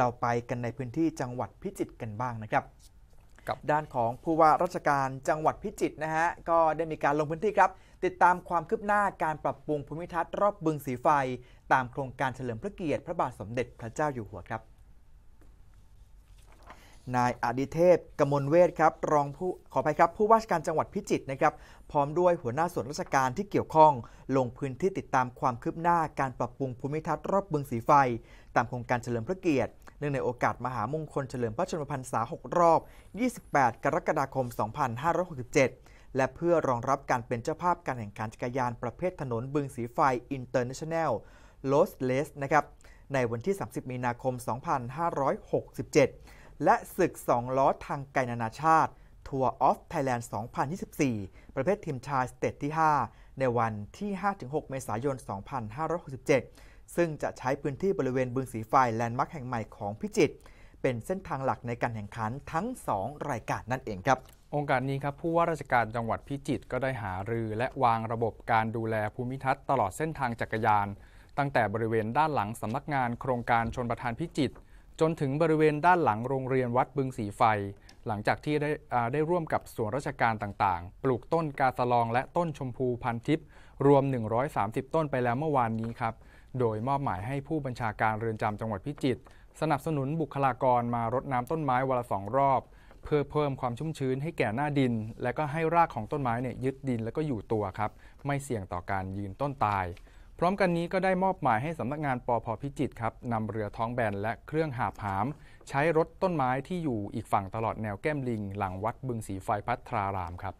เราไปกันในพื้นที่จังหวัดพิจิตรกันบ้างนะครับ กับ ด้านของผู้ว่าราชการจังหวัดพิจิตรนะฮะ ก็ได้มีการลงพื้นที่ครับ ติดตามความคืบหน้าการปรับปรุงภูมิทัศน์ รอบบึงสีไฟ ตามโครงการเฉลิมพระเกียรติ พระบาทสมเด็จพระเจ้าอยู่หัวครับ นายอดิเทพกมลเวทครับรองผู้ขอไปครับผู้ว่าราชการจังหวัดพิจิตรนะครับ พร้อมด้วยหัวหน้าส่วนราชการที่เกี่ยวข้องลงพื้นที่ติดตามความคืบหน้าการปรับปรุงภูมิทัศน์รอบบึงสีไฟ ตามโครงการเฉลิมพระเกียรตินื่องในโอกาสมหามงคลเฉลิมพระชนมพรรษา6รอบ 28 กรกฎาคม 2567 และเพื่อรองรับการเป็นเจ้าภาพการแข่งขันจักรยานประเภทถนนบึงสีไฟอินเตอร์เนชั่นแนลลอสเลสนะครับ ในวันที่ 30 มีนาคม 2567 และศึก2ล้อทางไกลนานาชาติทัวร์ออฟไทยแลนด์2024 ประเภททีมชายสเตจที่ 5 ในวันที่ 5-6 เมษายน 2567ซึ่งจะใช้พื้นที่บริเวณบึงสีไฟแลนด์มาร์คแห่งใหม่ของพิจิตรเป็นเส้นทางหลักในการแข่งขันทั้ง2รายการนั่นเองครับ องค์การนี้ครับผู้ว่าราชการจังหวัดพิจิตรก็ได้หารือและวางระบบการดูแลภูมิทัศน์ ตลอดเส้นทางจักรยาน ตั้งแต่บริเวณด้านหลังสำนักงานโครงการชนประทานพิจิตรจนถึงบริเวณด้านหลังโรงเรียนวัดบึงสีไฟ หลังจากที่ได้ได้ร่วมกับส่วนราชการต่างๆ ปลูกต้นกาสลองและต้นชมพูพันทิพย์ รวม 130 ต้นไปแล้วเมื่อวานนี้ครับโดยมอบหมายให้ผู้บัญชาการเรือนจำจังหวัดพิจิตรสนับสนุนบุคลากรมารดน้ำต้นไม้วันละสองรอบ เพื่อเพิ่มความชุ่มชื้นให้แก่หน้าดิน และก็ให้รากของต้นไม้เนี่ยยึดดินแล้วก็อยู่ตัวครับไม่เสี่ยงต่อการยืนต้นตาย พร้อมกันนี้ก็ได้มอบหมายให้สำนักงานปอพพิจิตรครับนำเรือท้องแบนและเครื่องหาบหาม ใช้รถต้นไม้ที่อยู่อีกฝั่งตลอดแนวแก้มลิง หลังวัดบึงสีไฟพัทรารามครับ